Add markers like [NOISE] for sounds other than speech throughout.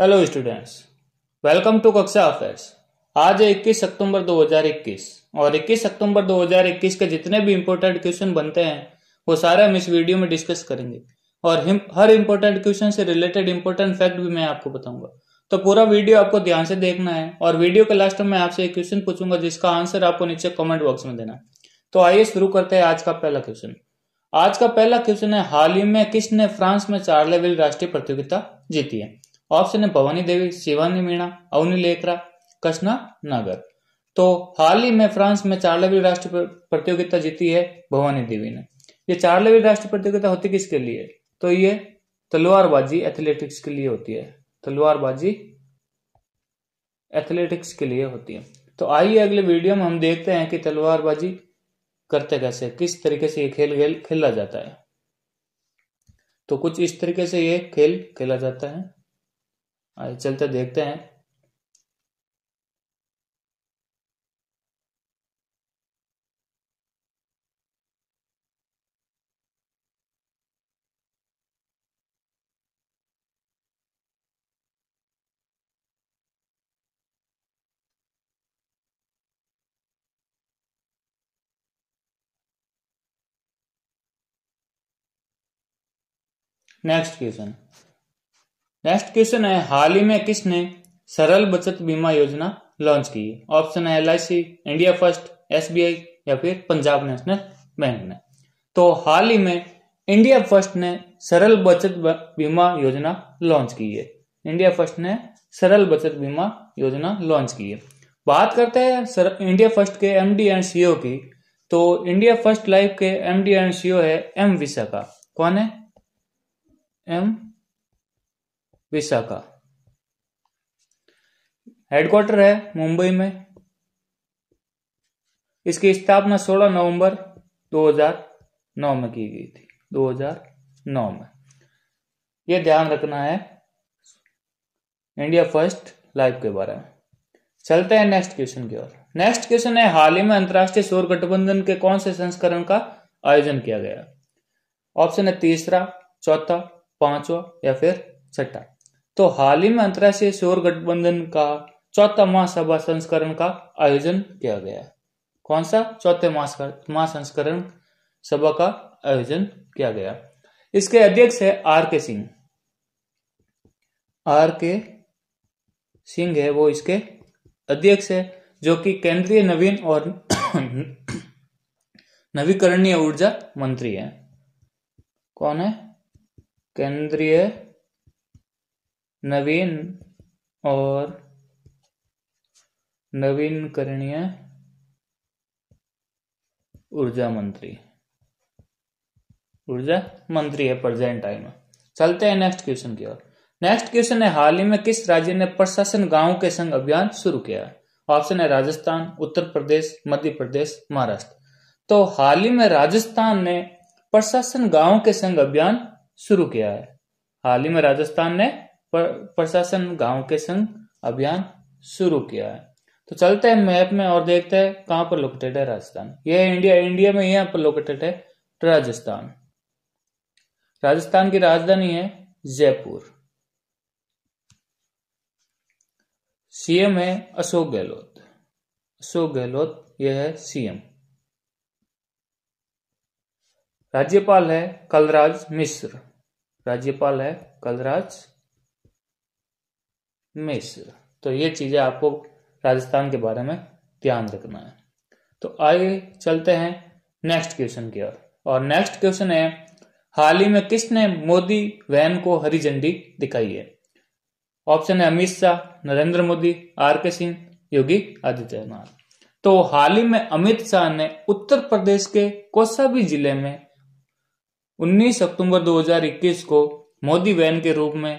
hello students welcome to कक्षा affairs आज है इक्कीस अक्टूबर 2021 और 21 अक्टूबर 2021 के जितने भी इम्पोर्टेंट क्वेश्चन बनते हैं वो सारे हम इस वीडियो में डिस्कस करेंगे और हर इम्पोर्टेंट क्वेश्चन से रिलेटेड इम्पोर्टेंट फैक्ट भी मैं आपको बताऊंगा तो पूरा वीडियो आपको ध्यान से देखना है और वीडियो के लास्ट में आपसे एक क्वेश्चन पूछूंगा जिसका आंसर आपको नीचे कॉमेंट बॉक्स में देना तो आइए शुरू करते हैं आज का पहला क्वेश्चन आज का पहला क्वेश्चन है हाल ही में किसने फ्रांस में चार लेवल राष्ट्रीय प्रतियोगिता जीती है ऑप्शन है भवानी देवी शिवानी मीणा अवनी लेखरा कृष्णा नागर तो हाल ही में फ्रांस में चारलवी राष्ट्र प्रतियोगिता जीती है भवानी देवी ने ये चारलवी राष्ट्र प्रतियोगिता होती किसके लिए तो ये तलवारबाजी एथलेटिक्स के लिए होती है तलवारबाजी एथलेटिक्स के लिए होती है तो आइए अगले वीडियो में हम देखते हैं कि तलवारबाजी करते कैसे किस तरीके से ये खेल खेला जाता है तो कुछ इस तरीके से ये खेल खेला जाता है आइए चलते देखते हैं नेक्स्ट क्वेश्चन नेक्स्ट क्वेश्चन है हाल ही में किसने सरल बचत बीमा योजना लॉन्च की है ऑप्शन है एल इंडिया फर्स्ट एस या फिर पंजाब नेशनल बैंक ने तो हाल ही में इंडिया फर्स्ट ने सरल बचत बीमा योजना लॉन्च की है इंडिया फर्स्ट ने सरल बचत बीमा योजना लॉन्च की है बात करते हैं सर, इंडिया फर्स्ट के एमडी एंड सीईओ की तो इंडिया फर्स्ट लाइफ के एमडी एंड सीईओ है एम विशाखा कौन है एम विशाखा हेडक्वार्टर है मुंबई में इसकी स्थापना 16 नवंबर 2009 में की गई थी 2009 में यह ध्यान रखना है इंडिया फर्स्ट लाइफ के बारे में चलते हैं नेक्स्ट क्वेश्चन की ओर नेक्स्ट क्वेश्चन है हाल ही में अंतर्राष्ट्रीय सौर गठबंधन के कौन से संस्करण का आयोजन किया गया ऑप्शन है तीसरा चौथा पांचवा या फिर छठा तो हाल ही में अंतर्राष्ट्रीय शोर गठबंधन का चौथा महासभा संस्करण का आयोजन किया गया कौन सा चौथे महासंस्करण सभा का आयोजन किया गया इसके अध्यक्ष है are K Singh are K Singh है वो इसके अध्यक्ष है जो कि केंद्रीय नवीन और [COUGHS] नवीकरणीय ऊर्जा मंत्री है कौन है केंद्रीय नवीन और नवीनकरणीय ऊर्जा मंत्री ऊर्जा मंत्री है प्रेजेंट टाइम में चलते हैं नेक्स्ट क्वेश्चन की ओर नेक्स्ट क्वेश्चन है हाल ही में किस राज्य ने प्रशासन गांव के संग अभियान शुरू किया है ऑप्शन है राजस्थान उत्तर प्रदेश मध्य प्रदेश महाराष्ट्र तो हाल ही में राजस्थान ने प्रशासन गांव के संग अभियान शुरू किया है हाल ही में राजस्थान ने प्रशासन गांव के संग अभियान शुरू किया है तो चलते हैं मैप में और देखते हैं कहां पर लोकेटेड है राजस्थान यह इंडिया इंडिया में यहां पर लोकेटेड है राजस्थान राजस्थान की राजधानी है जयपुर सीएम है अशोक गहलोत अशोक गहलोत यह है सीएम राज्यपाल है कलराज मिश्र राज्यपाल है कलराज मेष तो ये चीजें आपको राजस्थान के बारे में ध्यान रखना है तो आइए चलते हैं नेक्स्ट क्वेश्चन की ओर और नेक्स्ट क्वेश्चन है हाल ही में किसने मोदी वैन को हरी झंडी दिखाई है ऑप्शन है अमित शाह नरेंद्र मोदी आर के सिंह योगी आदित्यनाथ तो हाल ही में अमित शाह ने उत्तर प्रदेश के कोसाबी जिले में 19 अक्टूबर 2021 को मोदी वैन के रूप में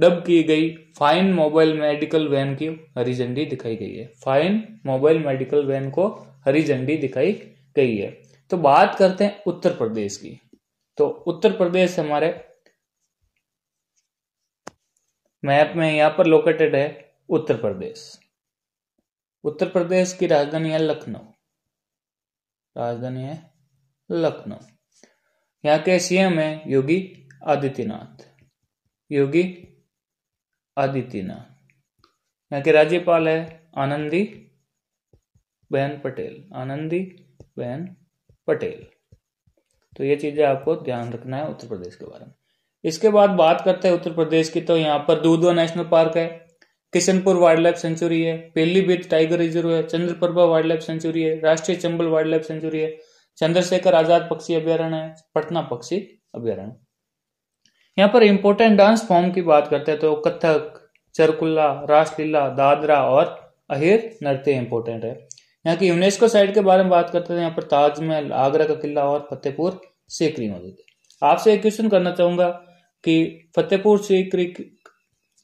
डब की गई फाइन मोबाइल मेडिकल वैन की हरी झंडी दिखाई गई है फाइन मोबाइल मेडिकल वैन को हरी झंडी दिखाई गई है तो बात करते हैं उत्तर प्रदेश की तो उत्तर प्रदेश हमारे मैप में यहां पर लोकेटेड है उत्तर प्रदेश उत्तर प्रदेश की राजधानी है लखनऊ राजधानी है लखनऊ यहाँ के सीएम है योगी आदित्यनाथ योगी आदित्यनाथ यहाँ के राज्यपाल है आनंदी बहन पटेल आनंदी बहन पटेल तो ये चीजें आपको ध्यान रखना है उत्तर प्रदेश के बारे में इसके बाद बात करते हैं उत्तर प्रदेश की तो यहाँ पर दूधवा नेशनल पार्क है किशनपुर वाइल्ड लाइफ सेंचुरी है बीत टाइगर रिजर्व है चंद्रप्रभा वाइल्ड लाइफ सेंचुरी है राष्ट्रीय चंबल वाइल्ड लाइफ सेंचुरी है चंद्रशेखर आजाद पक्षी अभ्यारण्य है पटना पक्षी अभ्यारण्य यहाँ पर इम्पोर्टेंट डांस फॉर्म की बात करते हैं तो कथक चरकुल्ला रासलीला दादरा और अहिर नृत्य इम्पोर्टेंट है यहाँ की यूनेस्को साइट के बारे में बात करते हैं यहाँ पर ताजमहल आगरा का किला और फतेहपुर सीकरी मौजूद है आपसे एक क्वेश्चन करना चाहूंगा कि फतेहपुर सीकरी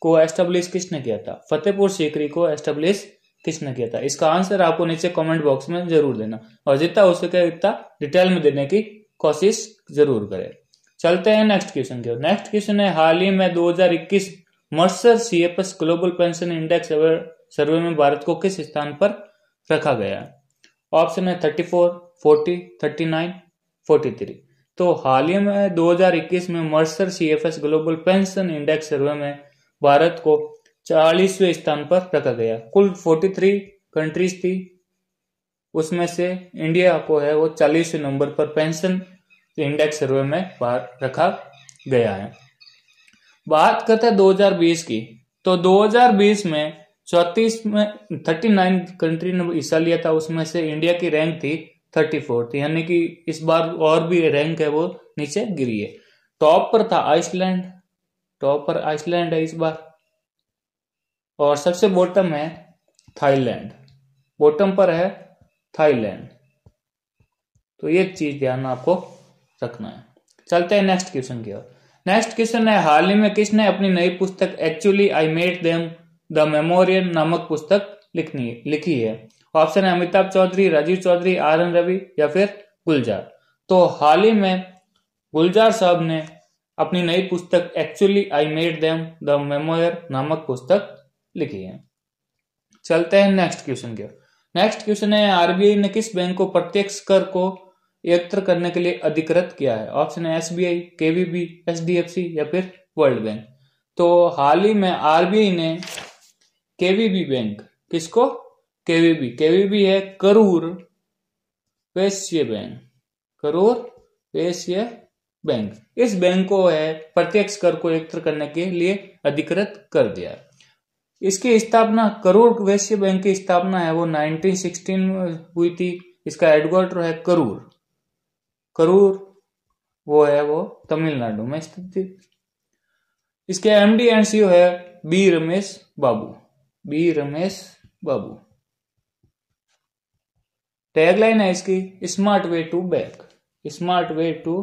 को एस्टेब्लिश किसने किया था फतेहपुर सीकरी को एस्टेब्लिश किसने किया था इसका आंसर आपको नीचे कमेंट बॉक्स में जरूर देना और जितना हो सके उतना डिटेल में देने की कोशिश जरूर करें चलते हैं नेक्स्ट क्वेश्चन की ओर नेक्स्ट क्वेश्चन है हाल ही में 2021 Mercer CFS global pension index survey में भारत को किस स्थान पर रखा गया है ऑप्शन है 34, 40, 39, 43 तो हाल ही में 2021 में Mercer CFS global pension index survey में भारत को 40वें स्थान पर रखा गया कुल 43 कंट्रीज थी उसमें से इंडिया को है वो 40वें नंबर पर पेंशन इंडेक्स सर्वे में बाहर रखा गया है बात करते हैं 2020 की तो 2020 में चौतीस में 39 कंट्री ने हिस्सा लिया था उसमें से इंडिया की रैंक थी थर्टी फोर्थ तो यानी कि इस बार और भी रैंक है वो नीचे गिरी है टॉप पर था आइसलैंड टॉप पर आइसलैंड है इस बार और सबसे बॉटम है थाईलैंड बॉटम पर है थाईलैंड तो ये चीज ध्यान आपको रखना है चलते हैं नेक्स्ट क्वेश्चन की ओर नेक्स्ट क्वेश्चन है हाल ही में किसने अपनी नई पुस्तक actually I met them the memorial नामक पुस्तक लिखनी लिखी है ऑप्शन है अमिताभ चौधरी राजीव चौधरी आर एन रवि या फिर गुलजार तो हाल ही में गुलजार साहब ने अपनी नई पुस्तक actually I made them the memorial नामक पुस्तक लिखी है चलते हैं नेक्स्ट क्वेश्चन की ओर नेक्स्ट क्वेश्चन है आरबीआई ने किस बैंक को प्रत्यक्ष कर को एकत्र करने के लिए अधिकृत किया है ऑप्शन है S B I K V B D F C या फिर वर्ल्ड बैंक तो हाल ही में आरबीआई ने केवीबी बैंक किसको केवीबी केवीबी है करूर वैश्य बैंक करूर वैश्य बैंक इस बैंक को है प्रत्यक्ष कर को एकत्र करने के लिए अधिकृत कर दिया इसकी स्थापना करूर वैश्य बैंक की स्थापना है वो 1916 में हुई थी इसका हेडक्वार्टर है करूर करूर वो है वो तमिलनाडु में स्थित इसके एमडी एंड सी है B Ramesh Babu B Ramesh Babu tagline है इसकी smart way to back smart way to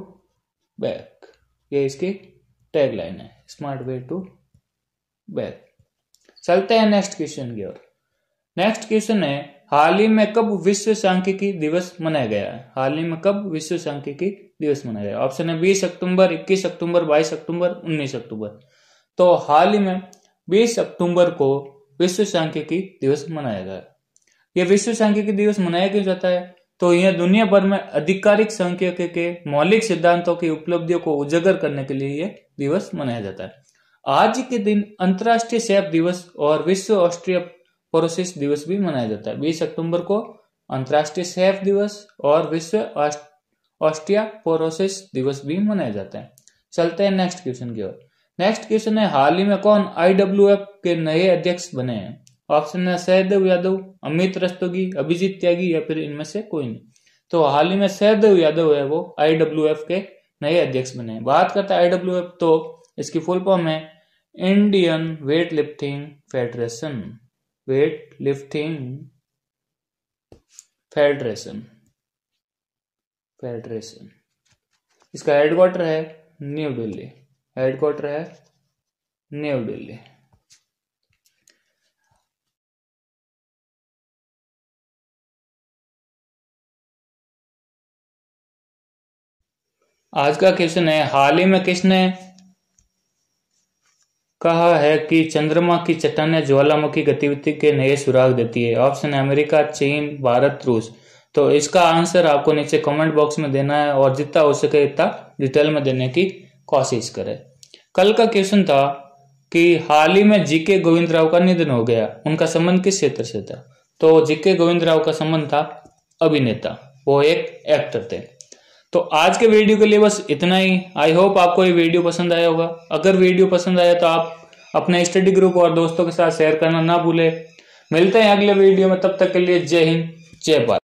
back ये इसकी टैगलाइन है स्मार्ट वे टू बैक चलते हैं नेक्स्ट क्वेश्चन की ओर नेक्स्ट क्वेश्चन है हाल ही में कब विश्व सांख्यिकी दिवस मनाया गया हाल ही में कब विश्व सांख्यिकी दिवस मनाया गया ऑप्शन है बीस अक्टूबर इक्कीस अक्टूबर बाईस अक्टूबर उन्नीस अक्टूबर तो हाल ही में बीस अक्टूबर को विश्व सांख्यिकी दिवस मनाया गया यह विश्व सांख्यिकी दिवस मनाया क्यों जाता है तो यह दुनिया भर में आधिकारिक सांख्यिकी के मौलिक सिद्धांतों की उपलब्धियों को उजागर करने के लिए यह दिवस मनाया जाता है आज के दिन अंतर्राष्ट्रीय सेब दिवस और विश्व ऑस्ट्रिया प्रोसेस दिवस भी मनाया जाता है बीस अक्टूबर को अंतर्राष्ट्रीय सैफ दिवस और विश्व ऑस्ट्रिया प्रोसेस दिवस भी मनाया जाता है चलते हैं नेक्स्ट क्वेश्चन की ओर नेक्स्ट क्वेश्चन है हाल ही में कौन आईडब्ल्यूएफ के नए अध्यक्ष बने हैं ऑप्शन है सहदेव यादव अमित रस्तोगी अभिजीत त्यागी या फिर इनमें से कोई नहीं तो हाल ही में सहदेव यादव है वो आईडब्ल्यूएफ के नए अध्यक्ष बने हैं बात करते हैं आईडब्ल्यूएफ तो इसकी फुल फॉर्म है Indian weight lifting federation weight lifting federation federation इसका हेडक्वार्टर है न्यू दिल्ली हेडक्वार्टर है न्यू दिल्ली आज का क्वेश्चन है हाल ही में किसने कहा है कि चंद्रमा की चट्टान ज्वालामुखी गतिविधि के नए सुराग देती है ऑप्शन अमेरिका चीन भारत रूस तो इसका आंसर आपको नीचे कमेंट बॉक्स में देना है और जितना हो सके इतना डिटेल में देने की कोशिश करें कल का क्वेश्चन था कि हाल ही में जीके गोविंद राव का निधन हो गया उनका संबंध किस क्षेत्र से था तो जीके गोविंद राव का संबंध था अभिनेता वो एक एक्टर थे तो आज के वीडियो के लिए बस इतना ही आई होप आपको ये वीडियो पसंद आया होगा अगर वीडियो पसंद आया तो आप अपने स्टडी ग्रुप और दोस्तों के साथ शेयर करना ना भूले मिलते हैं अगले वीडियो में तब तक के लिए जय हिंद जय भारत